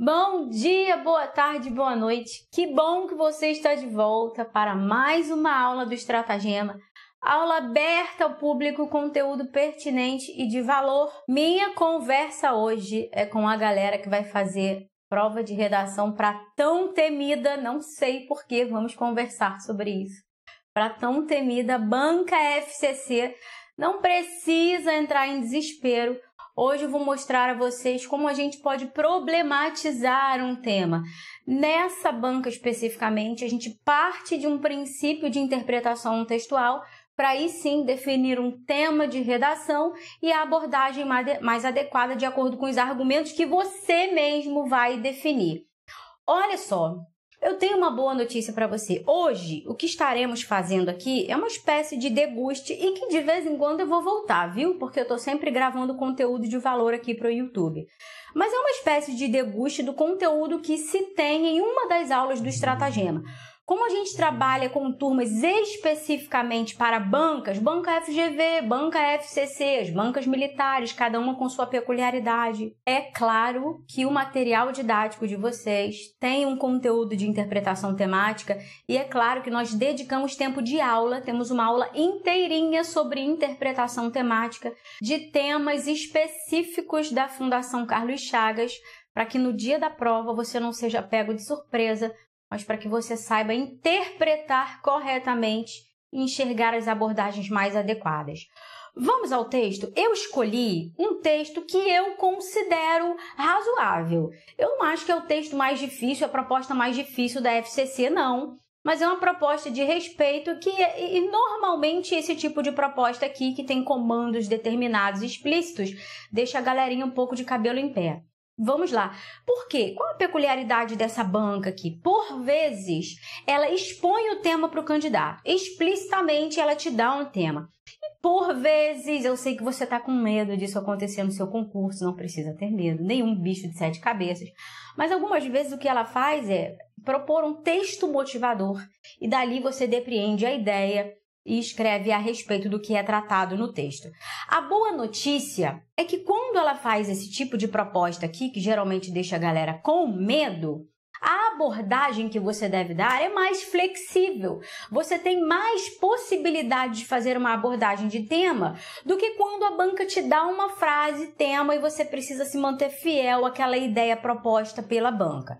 Bom dia, boa tarde, boa noite. Que bom que você está de volta para mais uma aula do Estratagema. Aula aberta ao público, conteúdo pertinente e de valor. Minha conversa hoje é com a galera que vai fazer prova de redação para tão temida, não sei por que, vamos conversar sobre isso. Para tão temida banca FCC, não precisa entrar em desespero. Hoje eu vou mostrar a vocês como a gente pode problematizar um tema. Nessa banca especificamente, a gente parte de um princípio de interpretação textual para aí sim definir um tema de redação e a abordagem mais adequada de acordo com os argumentos que você mesmo vai definir. Olha só, eu tenho uma boa notícia para você. Hoje, o que estaremos fazendo aqui é uma espécie de deguste e que de vez em quando eu vou voltar, viu? Porque eu estou sempre gravando conteúdo de valor aqui para o YouTube. Mas é uma espécie de deguste do conteúdo que se tem em uma das aulas do estratagema. Como a gente uhum. trabalha com turmas especificamente para bancas, banca FGV, banca FCC, as bancas militares, cada uma com sua peculiaridade, é claro que o material didático de vocês tem um conteúdo de interpretação temática e é claro que nós dedicamos tempo de aula, temos uma aula inteirinha sobre interpretação temática de temas específicos da Fundação Carlos Chagas para que no dia da prova você não seja pego de surpresa mas para que você saiba interpretar corretamente e enxergar as abordagens mais adequadas. Vamos ao texto? Eu escolhi um texto que eu considero razoável. Eu não acho que é o texto mais difícil, a proposta mais difícil da FCC, não. Mas é uma proposta de respeito que, e normalmente, esse tipo de proposta aqui, que tem comandos determinados explícitos, deixa a galerinha um pouco de cabelo em pé. Vamos lá. Por quê? Qual a peculiaridade dessa banca aqui? Por vezes, ela expõe o tema para o candidato. Explicitamente, ela te dá um tema. E por vezes, eu sei que você está com medo disso acontecer no seu concurso, não precisa ter medo, nenhum bicho de sete cabeças. Mas algumas vezes o que ela faz é propor um texto motivador e dali você depreende a ideia e escreve a respeito do que é tratado no texto. A boa notícia é que quando ela faz esse tipo de proposta aqui, que geralmente deixa a galera com medo, a abordagem que você deve dar é mais flexível. Você tem mais possibilidade de fazer uma abordagem de tema do que quando a banca te dá uma frase, tema e você precisa se manter fiel àquela ideia proposta pela banca.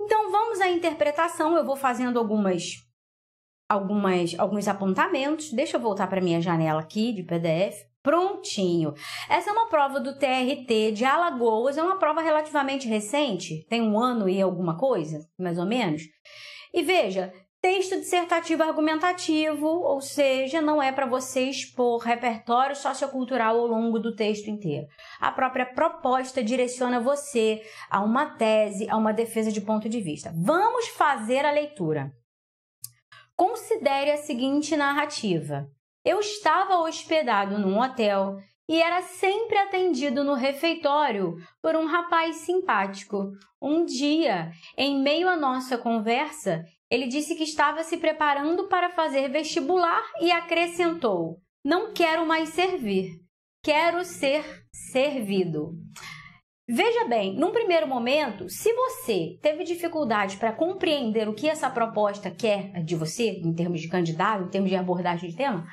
Então vamos à interpretação. Eu vou fazendo algumas algumas, alguns apontamentos. Deixa eu voltar para minha janela aqui de PDF. Prontinho. Essa é uma prova do TRT de Alagoas, é uma prova relativamente recente, tem um ano e alguma coisa, mais ou menos. E veja, texto dissertativo argumentativo, ou seja, não é para você expor repertório sociocultural ao longo do texto inteiro. A própria proposta direciona você a uma tese, a uma defesa de ponto de vista. Vamos fazer a leitura. Considere a seguinte narrativa: Eu estava hospedado num hotel e era sempre atendido no refeitório por um rapaz simpático. Um dia, em meio à nossa conversa, ele disse que estava se preparando para fazer vestibular e acrescentou: Não quero mais servir, quero ser servido. Veja bem, num primeiro momento, se você teve dificuldade para compreender o que essa proposta quer de você, em termos de candidato, em termos de abordagem de tema,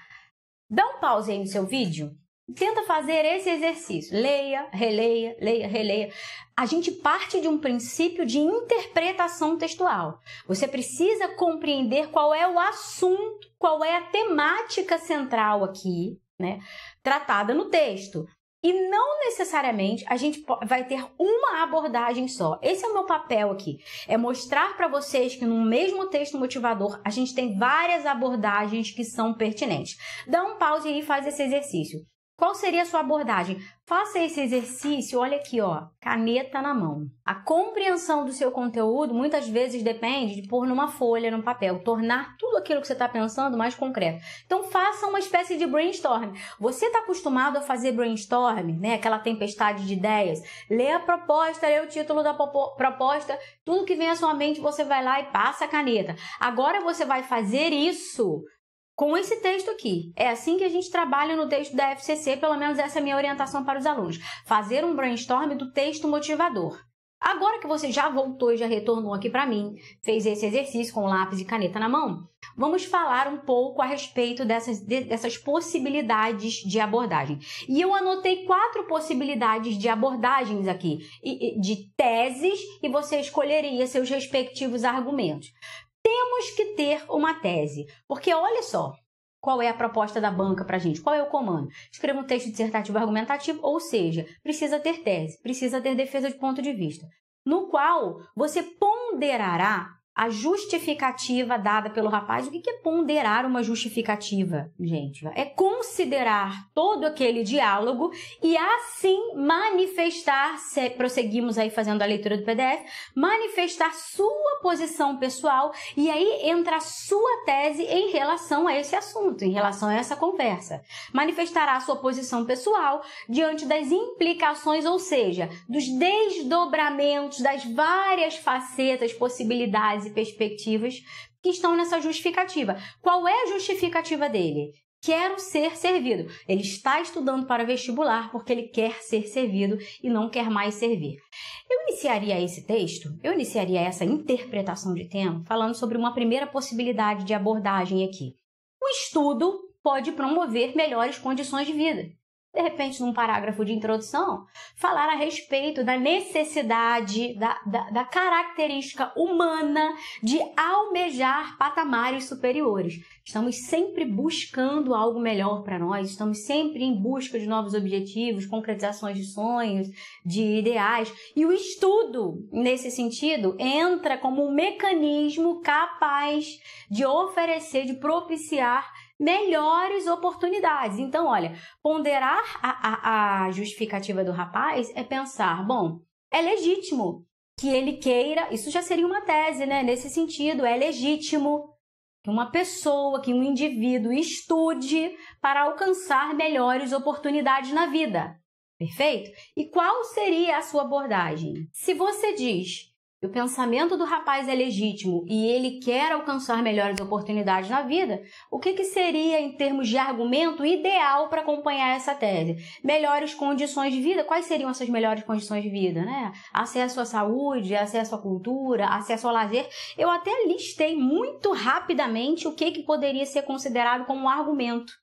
dá um pause aí no seu vídeo Tenta fazer esse exercício. Leia, releia, leia, releia. A gente parte de um princípio de interpretação textual. Você precisa compreender qual é o assunto, qual é a temática central aqui, né, tratada no texto. E não necessariamente a gente vai ter uma abordagem só. Esse é o meu papel aqui, é mostrar para vocês que no mesmo texto motivador a gente tem várias abordagens que são pertinentes. Dá um pause e faz esse exercício. Qual seria a sua abordagem? Faça esse exercício, olha aqui, ó, caneta na mão. A compreensão do seu conteúdo muitas vezes depende de pôr numa folha, num papel, tornar tudo aquilo que você está pensando mais concreto. Então faça uma espécie de brainstorm. Você está acostumado a fazer brainstorm, né? Aquela tempestade de ideias. Lê a proposta, lê o título da proposta, tudo que vem à sua mente você vai lá e passa a caneta. Agora você vai fazer isso com esse texto aqui. É assim que a gente trabalha no texto da FCC, pelo menos essa é a minha orientação para os alunos. Fazer um brainstorm do texto motivador. Agora que você já voltou e já retornou aqui para mim, fez esse exercício com lápis e caneta na mão, vamos falar um pouco a respeito dessas, dessas possibilidades de abordagem. E eu anotei quatro possibilidades de abordagens aqui, de teses, e você escolheria seus respectivos argumentos temos que ter uma tese. Porque olha só, qual é a proposta da banca para a gente? Qual é o comando? Escreva um texto dissertativo argumentativo, ou seja, precisa ter tese, precisa ter defesa de ponto de vista, no qual você ponderará a justificativa dada pelo rapaz. O que é ponderar uma justificativa, gente? É considerar todo aquele diálogo e assim manifestar, se prosseguimos aí fazendo a leitura do PDF, manifestar sua posição pessoal e aí entra a sua tese em relação a esse assunto, em relação a essa conversa. Manifestará a sua posição pessoal diante das implicações, ou seja, dos desdobramentos, das várias facetas, possibilidades e perspectivas que estão nessa justificativa. Qual é a justificativa dele? Quero ser servido. Ele está estudando para vestibular porque ele quer ser servido e não quer mais servir. Eu iniciaria esse texto, eu iniciaria essa interpretação de tema falando sobre uma primeira possibilidade de abordagem aqui. O estudo pode promover melhores condições de vida de repente, num parágrafo de introdução, falar a respeito da necessidade, da, da, da, característica humana de almejar patamares superiores. Estamos sempre buscando algo melhor para nós, estamos sempre em busca de novos objetivos, concretizações de sonhos, de ideais. E o estudo, nesse sentido, entra como um mecanismo capaz de oferecer, de propiciar melhores oportunidades. Então, olha, ponderar a, a, a justificativa do rapaz é pensar, bom, é legítimo que ele queira, isso já seria uma tese, né? Nesse sentido, é legítimo que uma pessoa, que um indivíduo estude para alcançar melhores oportunidades na vida. Perfeito? E qual seria a sua abordagem? Se você diz o pensamento do rapaz é legítimo e ele quer alcançar melhores oportunidades na vida, o que, que seria, em termos de argumento, ideal para acompanhar essa tese? Melhores condições de vida. Quais seriam essas melhores condições de vida? Né? Acesso à saúde, acesso à cultura, acesso ao lazer. Eu até listei muito rapidamente o que, que poderia ser considerado como um argumento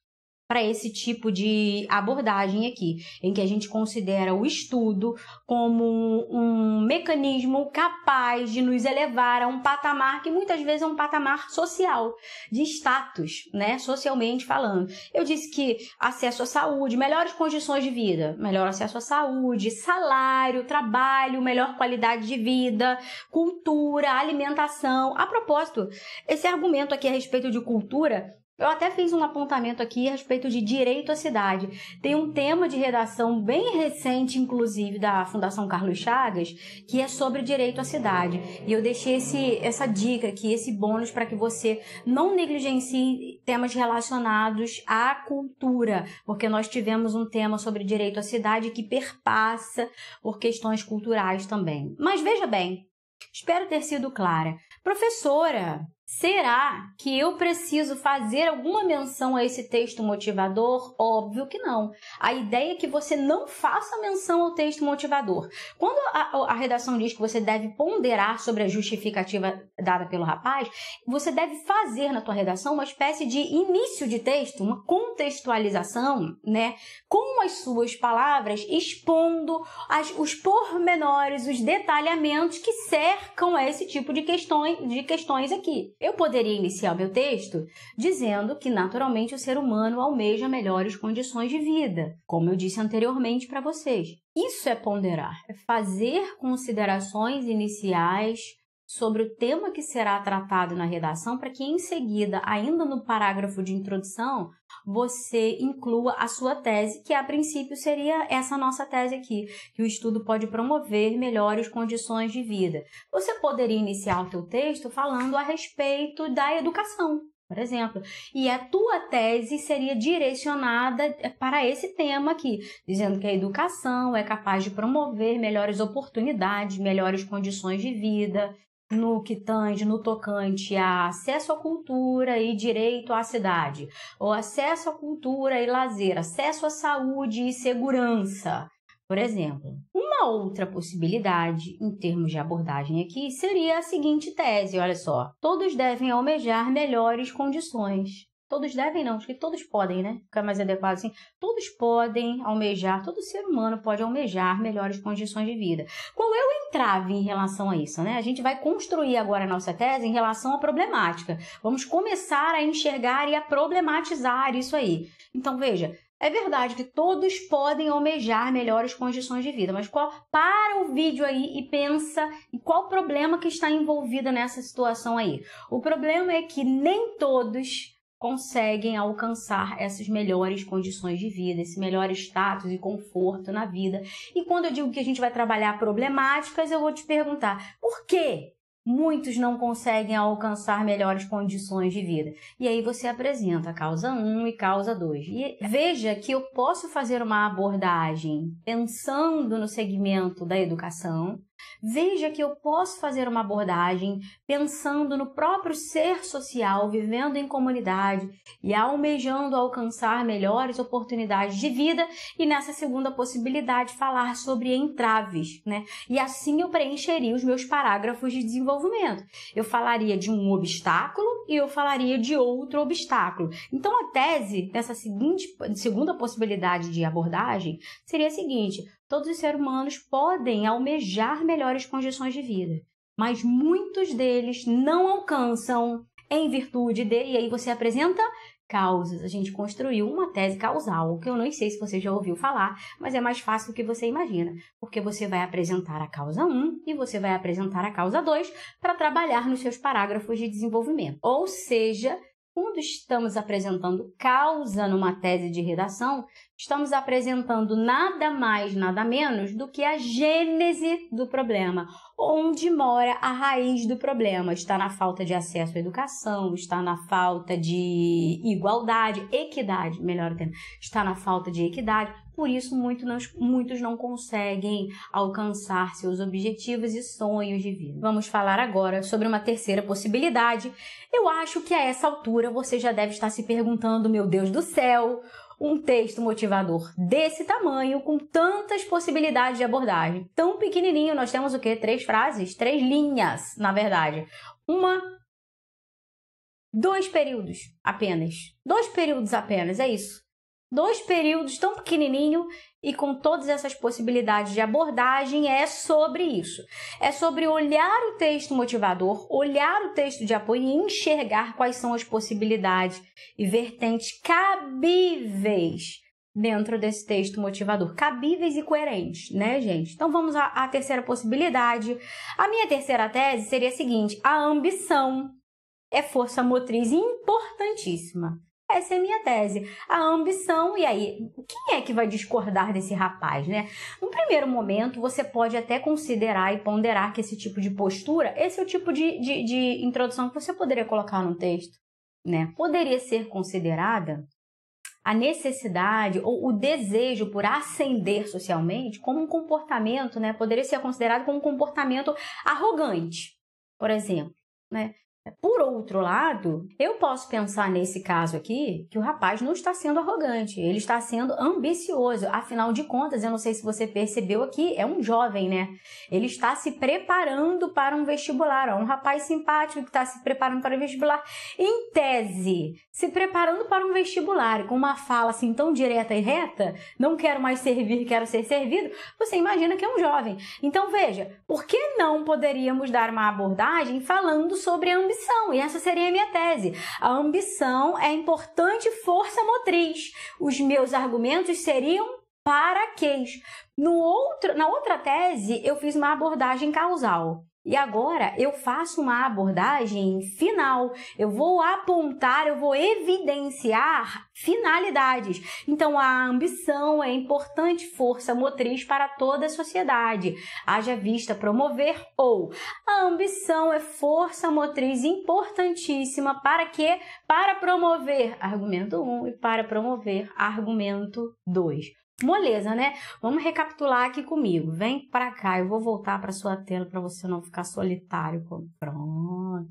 para esse tipo de abordagem aqui, em que a gente considera o estudo como um, mecanismo capaz de nos elevar a um patamar que muitas vezes é um patamar social, de status, né, socialmente falando. Eu disse que acesso à saúde, melhores condições de vida, melhor acesso à saúde, salário, trabalho, melhor qualidade de vida, cultura, alimentação. A propósito, esse argumento aqui a respeito de cultura eu até fiz um apontamento aqui a respeito de direito à cidade. Tem um tema de redação bem recente, inclusive, da Fundação Carlos Chagas, que é sobre direito à cidade. E eu deixei esse, essa dica aqui, esse bônus, para que você não negligencie temas relacionados à cultura, porque nós tivemos um tema sobre direito à cidade que perpassa por questões culturais também. Mas veja bem, espero ter sido clara. Professora, Será que eu preciso fazer alguma menção a esse texto motivador? Óbvio que não. A ideia é que você não faça menção ao texto motivador. Quando a, a, redação diz que você deve ponderar sobre a justificativa dada pelo rapaz, você deve fazer na tua redação uma espécie de início de texto, uma contextualização, né, com as suas palavras, expondo as, os pormenores, os detalhamentos que cercam esse tipo de questões, de questões aqui. Eu poderia iniciar meu texto dizendo que, naturalmente, o ser humano almeja melhores condições de vida, como eu disse anteriormente para vocês. Isso é ponderar, é fazer considerações iniciais sobre o tema que será tratado na redação, para que em seguida, ainda no parágrafo de introdução, você inclua a sua tese, que a princípio seria essa nossa tese aqui, que o estudo pode promover melhores condições de vida. Você poderia iniciar o teu texto falando a respeito da educação, por exemplo. E a tua tese seria direcionada eh, para esse tema aqui, dizendo que a educação é capaz de promover melhores oportunidades, melhores condições de vida, no que tange, no tocante a acesso à cultura e direito à cidade, ou acesso à cultura e lazer, acesso à saúde e segurança, por exemplo. Uma outra possibilidade, em termos de abordagem aqui, seria a seguinte tese, olha só. Todos devem almejar melhores condições. Todos devem, não, acho que todos podem, né? Fica mais adequado assim. Todos podem almejar, todo ser humano pode almejar melhores condições de vida. Qual é o entrave em relação a isso, né? A gente vai construir agora a nossa tese em relação à problemática. Vamos começar a enxergar e a problematizar isso aí. Então, veja, é verdade que todos podem almejar melhores condições de vida, mas qual, para o vídeo aí e pensa em qual problema que está envolvido nessa situação aí. O problema é que nem todos conseguem alcançar essas melhores condições de vida, esse melhor status e conforto na vida. E quando eu digo que a gente vai trabalhar problemáticas, eu vou te perguntar: por que muitos não conseguem alcançar melhores condições de vida? E aí você apresenta a causa 1 e causa 2. E veja que eu posso fazer uma abordagem pensando no segmento da educação, Veja que eu posso fazer uma abordagem pensando no próprio ser social, vivendo em comunidade e almejando alcançar melhores oportunidades de vida e nessa segunda possibilidade falar sobre entraves, né? E assim eu preencheria os meus parágrafos de desenvolvimento. Eu falaria de um obstáculo e eu falaria de outro obstáculo. Então a tese dessa seguinte segunda possibilidade de abordagem seria a seguinte: Todos os seres humanos podem almejar melhores condições de vida, mas muitos deles não alcançam em virtude de. E aí você apresenta causas. A gente construiu uma tese causal, que eu não sei se você já ouviu falar, mas é mais fácil do que você imagina, porque você vai apresentar a causa 1 e você vai apresentar a causa 2 para trabalhar nos seus parágrafos de desenvolvimento. Ou seja, quando estamos apresentando causa numa tese de redação, estamos apresentando nada mais, nada menos do que a gênese do problema, onde mora a raiz do problema. Está na falta de acesso à educação, está na falta de igualdade, equidade, melhor termo, está na falta de equidade. Por isso, muito não, muitos não conseguem alcançar seus objetivos e sonhos de vida. Vamos falar agora sobre uma terceira possibilidade. Eu acho que a essa altura você já deve estar se perguntando: meu Deus do céu, um texto motivador desse tamanho, com tantas possibilidades de abordagem. Tão pequenininho, nós temos o quê? Três frases? Três linhas, na verdade. Uma. Dois períodos apenas. Dois períodos apenas, é isso dois períodos tão pequenininho e com todas essas possibilidades de abordagem é sobre isso. É sobre olhar o texto motivador, olhar o texto de apoio e enxergar quais são as possibilidades e vertentes cabíveis dentro desse texto motivador, cabíveis e coerentes, né, gente? Então vamos à, à terceira possibilidade. A minha terceira tese seria a seguinte: a ambição é força motriz importantíssima essa é a minha tese. A ambição, e aí, quem é que vai discordar desse rapaz, né? Num primeiro momento, você pode até considerar e ponderar que esse tipo de postura, esse é o tipo de, de, de introdução que você poderia colocar no texto, né? Poderia ser considerada a necessidade ou o desejo por ascender socialmente como um comportamento, né? Poderia ser considerado como um comportamento arrogante, por exemplo. Né? Por outro lado, eu posso pensar nesse caso aqui que o rapaz não está sendo arrogante, ele está sendo ambicioso. Afinal de contas, eu não sei se você percebeu aqui, é um jovem, né? Ele está se preparando para um vestibular, É um rapaz simpático que está se preparando para o vestibular. Em tese, se preparando para um vestibular com uma fala assim tão direta e reta, não quero mais servir, quero ser servido. Você imagina que é um jovem. Então veja, por que não poderíamos dar uma abordagem falando sobre a ambição ambição, e essa seria a minha tese. A ambição é importante força motriz. Os meus argumentos seriam para quês. No outro, na outra tese, eu fiz uma abordagem causal. E agora eu faço uma abordagem final. Eu vou apontar, eu vou evidenciar finalidades. Então a ambição é importante força motriz para toda a sociedade. Haja vista promover ou a ambição é força motriz importantíssima para que para promover argumento 1 um, e para promover argumento 2. Moleza, né? Vamos recapitular aqui comigo. Vem para cá, eu vou voltar para sua tela para você não ficar solitário. Pronto.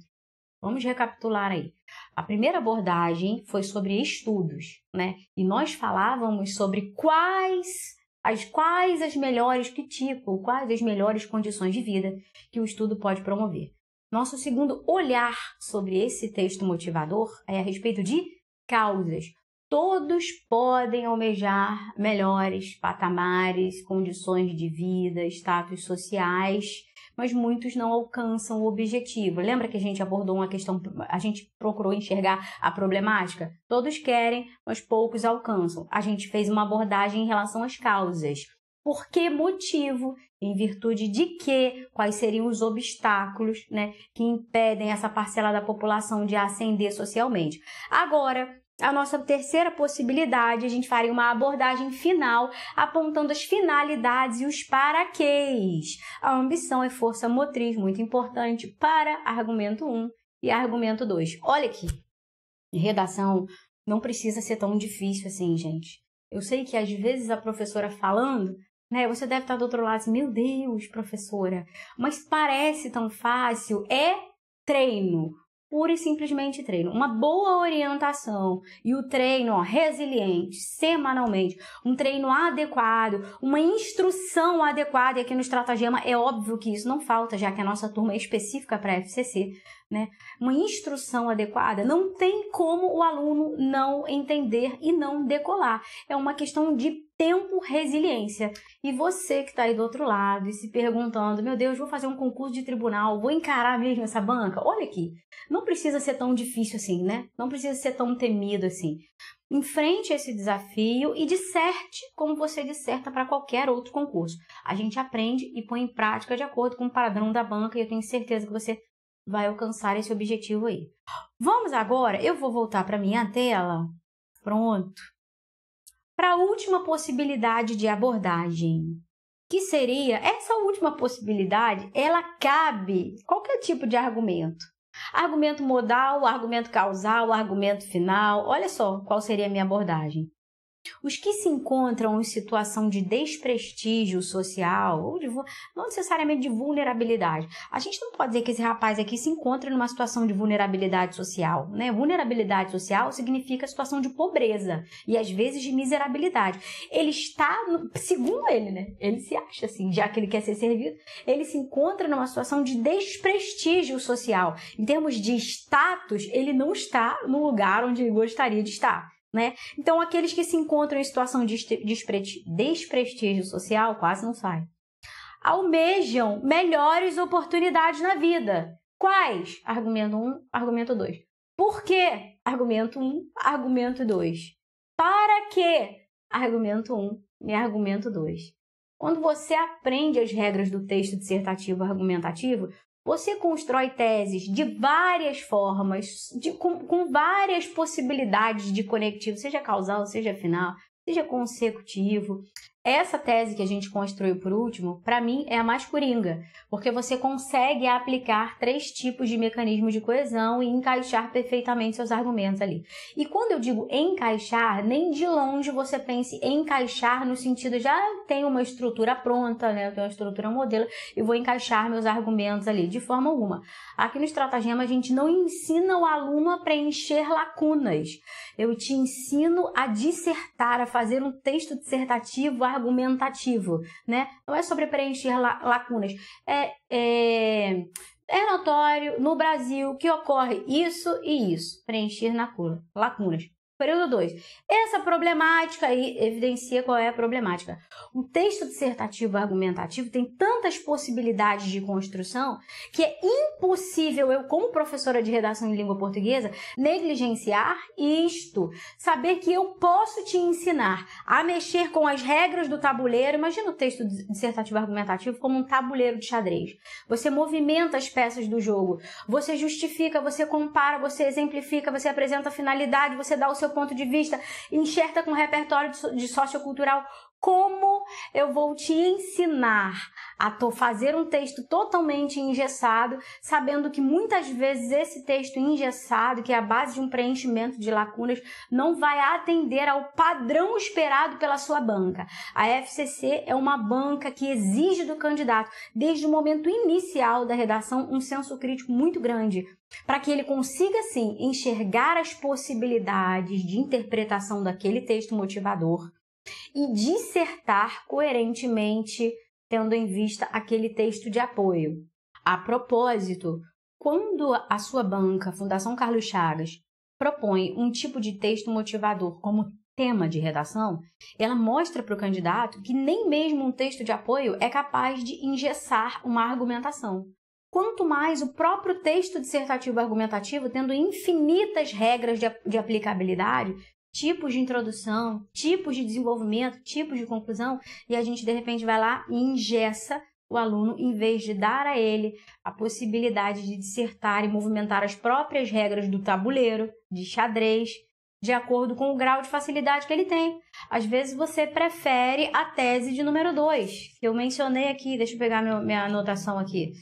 Vamos recapitular aí. A primeira abordagem foi sobre estudos, né? E nós falávamos sobre quais as quais as melhores que tipo, quais as melhores condições de vida que o estudo pode promover. Nosso segundo olhar sobre esse texto motivador é a respeito de causas todos podem almejar melhores patamares, condições de vida, status sociais, mas muitos não alcançam o objetivo. Lembra que a gente abordou uma questão, a gente procurou enxergar a problemática? Todos querem, mas poucos alcançam. A gente fez uma abordagem em relação às causas. Por que motivo? Em virtude de que? Quais seriam os obstáculos né, que impedem essa parcela da população de ascender socialmente? Agora, a nossa terceira possibilidade, a gente faria uma abordagem final apontando as finalidades e os paraquês. A ambição é força motriz, muito importante para argumento 1 e argumento 2. Olha aqui, redação não precisa ser tão difícil assim, gente. Eu sei que às vezes a professora falando, né, você deve estar do outro lado assim, meu Deus, professora, mas parece tão fácil. É treino pura e simplesmente treino. Uma boa orientação e o treino ó, resiliente, semanalmente, um treino adequado, uma instrução adequada, e aqui no estratagema é óbvio que isso não falta, já que a nossa turma é específica para a FCC, né? Uma instrução adequada não tem como o aluno não entender e não decolar. É uma questão de tempo resiliência. E você que está aí do outro lado e se perguntando, meu Deus, vou fazer um concurso de tribunal, vou encarar mesmo essa banca? Olha aqui, não precisa ser tão difícil assim, né? Não precisa ser tão temido assim. Enfrente esse desafio e disserte como você disserta para qualquer outro concurso. A gente aprende e põe em prática de acordo com o padrão da banca e eu tenho certeza que você vai alcançar esse objetivo aí. Vamos agora, eu vou voltar para minha tela. Pronto para a última possibilidade de abordagem, que seria essa última possibilidade, ela cabe qualquer tipo de argumento. Argumento modal, argumento causal, argumento final. Olha só qual seria a minha abordagem. Os que se encontram em situação de desprestígio social, ou de, não necessariamente de vulnerabilidade. A gente não pode dizer que esse rapaz aqui se encontra numa situação de vulnerabilidade social. Né? Vulnerabilidade social significa situação de pobreza e às vezes de miserabilidade. Ele está, no, segundo ele, né? Ele se acha assim, já que ele quer ser servido, ele se encontra numa situação de desprestígio social. Em termos de status, ele não está no lugar onde ele gostaria de estar. Né? Então, aqueles que se encontram em situação de desprestígio social quase não saem. Almejam melhores oportunidades na vida. Quais? Argumento 1, um, argumento 2. Por quê? Argumento 1, um, argumento 2. Para quê? Argumento 1 um, e argumento 2. Quando você aprende as regras do texto dissertativo argumentativo, você constrói teses de várias formas, de, com, com, várias possibilidades de conectivo, seja causal, seja final, seja consecutivo. Essa tese que a gente construiu por último, para mim, é a mais coringa, porque você consegue aplicar três tipos de mecanismos de coesão e encaixar perfeitamente seus argumentos ali. E quando eu digo encaixar, nem de longe você pense encaixar no sentido já tem uma estrutura pronta, né? Eu tenho uma estrutura modelo e vou encaixar meus argumentos ali, de forma alguma. Aqui no Estratagema a gente não ensina o aluno a preencher lacunas. Eu te ensino a dissertar, a fazer um texto dissertativo argumentativo, né? Não é sobre preencher lacunas. É, é, é notório no Brasil que ocorre isso e isso, preencher lacunas. Período 2. Essa problemática aí evidencia qual é a problemática. Um texto dissertativo argumentativo tem tantas possibilidades de construção que é impossível eu, como professora de redação em língua portuguesa, negligenciar isto. Saber que eu posso te ensinar a mexer com as regras do tabuleiro. Imagina o texto dissertativo argumentativo como um tabuleiro de xadrez. Você movimenta as peças do jogo, você justifica, você compara, você exemplifica, você apresenta a finalidade, você dá o seu seu ponto de vista, enxerta com repertório de sociocultural como eu vou te ensinar a fazer um texto totalmente engessado, sabendo que muitas vezes esse texto engessado, que é a base de um preenchimento de lacunas, não vai atender ao padrão esperado pela sua banca. A FCC é uma banca que exige do candidato, desde o momento inicial da redação, um senso crítico muito grande para que ele consiga sim enxergar as possibilidades de interpretação daquele texto motivador, e dissertar coerentemente, tendo em vista aquele texto de apoio. A propósito, quando a sua banca, Fundação Carlos Chagas, propõe um tipo de texto motivador como tema de redação, ela mostra para o candidato que nem mesmo um texto de apoio é capaz de engessar uma argumentação. Quanto mais o próprio texto dissertativo argumentativo, tendo infinitas regras de, de aplicabilidade, tipos de introdução, tipos de desenvolvimento, tipos de conclusão, e a gente de repente vai lá e ingessa o aluno, em vez de dar a ele a possibilidade de dissertar e movimentar as próprias regras do tabuleiro, de xadrez, de acordo com o grau de facilidade que ele tem. Às vezes você prefere a tese de número 2, que eu mencionei aqui, deixa eu pegar minha anotação aqui.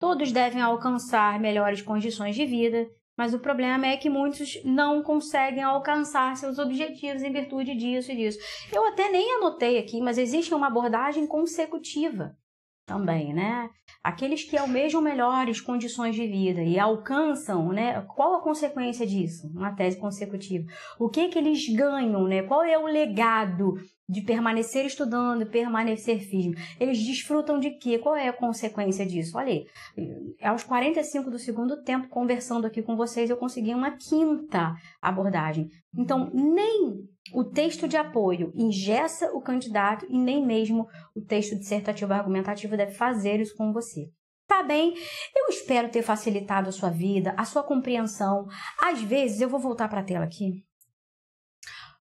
Todos devem alcançar melhores condições de vida, mas o problema é que muitos não conseguem alcançar seus objetivos em virtude disso e disso. Eu até nem anotei aqui, mas existe uma abordagem consecutiva também, né? Aqueles que almejam melhores condições de vida e alcançam, né? Qual a consequência disso? Uma tese consecutiva. O que que eles ganham, né? Qual é o legado de permanecer estudando, permanecer firme. Eles desfrutam de quê? Qual é a consequência disso? Olha, eh, aos 45 do segundo tempo, conversando aqui com vocês, eu consegui uma quinta abordagem. Então, nem o texto de apoio ingessa o candidato e nem mesmo o texto dissertativo argumentativo deve fazer isso com você. Tá bem? Eu espero ter facilitado a sua vida, a sua compreensão. Às vezes, eu vou voltar para a tela aqui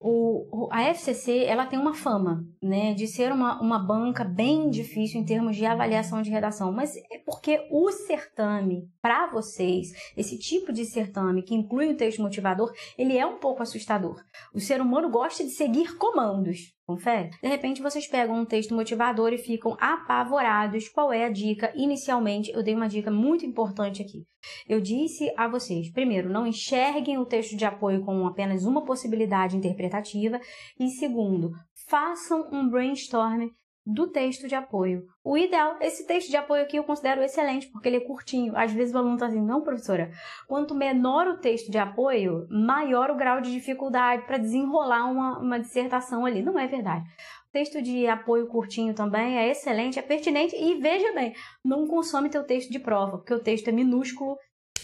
o, a FCC ela tem uma fama né, de ser uma, uma banca bem difícil em termos de avaliação de redação, mas é porque o certame para vocês, esse tipo de certame que inclui o texto motivador, ele é um pouco assustador. O ser humano gosta de seguir comandos. Confere? De repente vocês pegam um texto motivador e ficam apavorados. Qual é a dica? Inicialmente, eu dei uma dica muito importante aqui. Eu disse a vocês: primeiro, não enxerguem o texto de apoio como apenas uma possibilidade interpretativa. E segundo, façam um brainstorming do texto de apoio. O ideal, esse texto de apoio aqui eu considero excelente, porque ele é curtinho. Às vezes o aluno está assim, não, professora, quanto menor o texto de apoio, maior o grau de dificuldade para desenrolar uma, uma dissertação ali. Não é verdade. O texto de apoio curtinho também é excelente, é pertinente e veja bem, não consome teu texto de prova, porque o texto é minúsculo,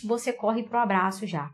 você corre para o abraço já.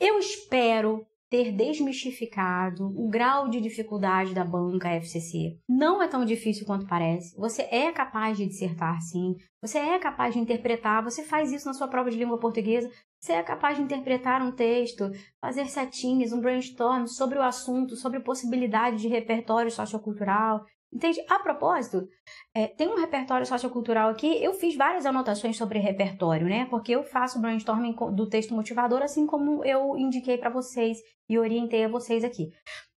Eu espero ter desmistificado o grau de dificuldade da banca FCC. Não é tão difícil quanto parece. Você é capaz de dissertar, sim. Você é capaz de interpretar. Você faz isso na sua prova de língua portuguesa. Você é capaz de interpretar um texto, fazer setinhas, um brainstorm sobre o assunto, sobre possibilidade de repertório sociocultural, Entende? A propósito, é, tem um repertório sociocultural aqui. Eu fiz várias anotações sobre repertório, né? Porque eu faço brainstorming do texto motivador, assim como eu indiquei para vocês e orientei a vocês aqui.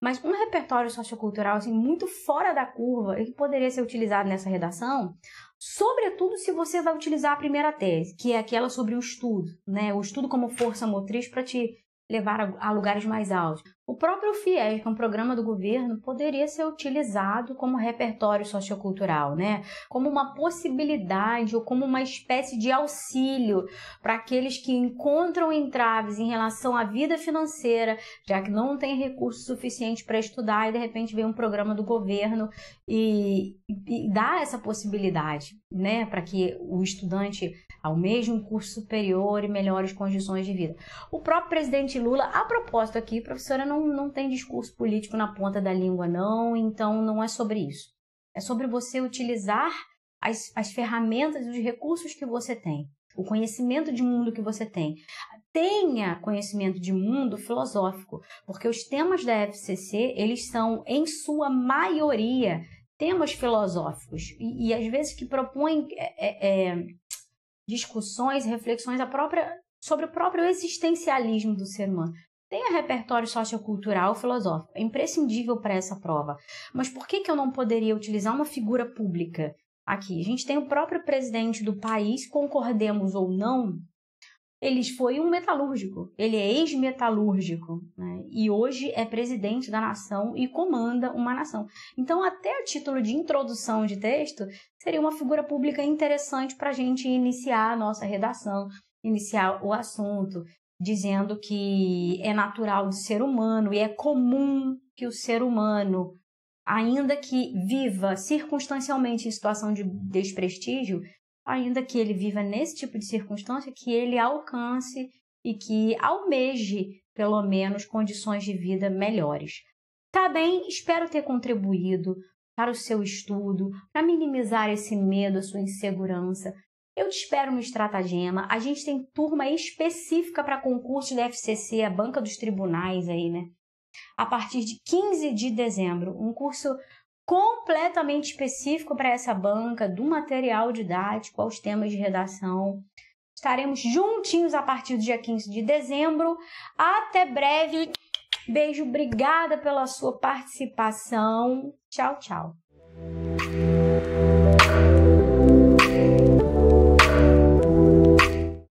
Mas um repertório sociocultural assim, muito fora da curva que poderia ser utilizado nessa redação, sobretudo se você vai utilizar a primeira tese, que é aquela sobre o estudo, né? O estudo como força motriz para te levar a, a lugares mais altos. O próprio FIES, que é um programa do governo, poderia ser utilizado como repertório sociocultural, né? como uma possibilidade ou como uma espécie de auxílio para aqueles que encontram entraves em relação à vida financeira, já que não tem recurso suficiente para estudar e de repente vem um programa do governo e, e dá essa possibilidade né? para que o estudante almeje um curso superior e melhores condições de vida. O próprio presidente Lula, a propósito aqui, professora, não não, não tem discurso político na ponta da língua, não, então não é sobre isso. É sobre você utilizar as, as ferramentas e os recursos que você tem, o conhecimento de mundo que você tem. Tenha conhecimento de mundo filosófico, porque os temas da FCC, eles são, em sua maioria, temas filosóficos e, e às vezes que propõem é, é, é discussões, reflexões própria, sobre o próprio existencialismo do ser humano. Tenha repertório sociocultural filosófico, é imprescindível para essa prova. Mas por que, que eu não poderia utilizar uma figura pública aqui? A gente tem o próprio presidente do país, concordemos ou não, ele foi um metalúrgico, ele é ex-metalúrgico, né? e hoje é presidente da nação e comanda uma nação. Então, até a título de introdução de texto, seria uma figura pública interessante para a gente iniciar a nossa redação, iniciar o assunto, dizendo que é natural de ser humano e é comum que o ser humano, ainda que viva circunstancialmente em situação de desprestígio, ainda que ele viva nesse tipo de circunstância, que ele alcance e que almeje, pelo menos, condições de vida melhores. Tá bem, espero ter contribuído para o seu estudo, para minimizar esse medo, a sua insegurança, eu te espero no Estratagema. A gente tem turma específica para concurso da FCC, a banca dos tribunais aí, né? A partir de 15 de dezembro, um curso completamente específico para essa banca, do material didático aos temas de redação. Estaremos juntinhos a partir do dia 15 de dezembro. Até breve. Beijo, obrigada pela sua participação. Tchau, tchau.